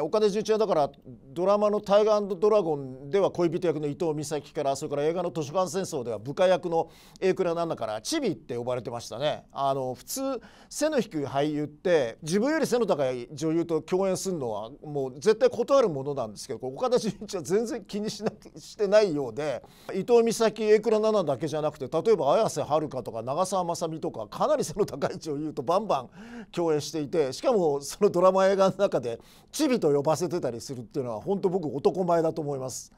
岡田純一はだからドラマの「タイガードラゴン」では恋人役の伊藤美咲からそれから映画の「図書館戦争」では部下役の榮倉んだからチビって呼ばれてましたねあの普通背の低い俳優って自分より背の高い女優と共演するのはもう絶対断るものなんですけど岡田准一は全然気にしなしてないようで伊藤美咲榮倉奈々だけじゃなくて例えば綾瀬はるかとか長澤まさみとかかなり背の高い女優とバンバン共演していてしかもそのドラマ映画の中でチビってと呼ばせてたりするっていうのは本当僕男前だと思います。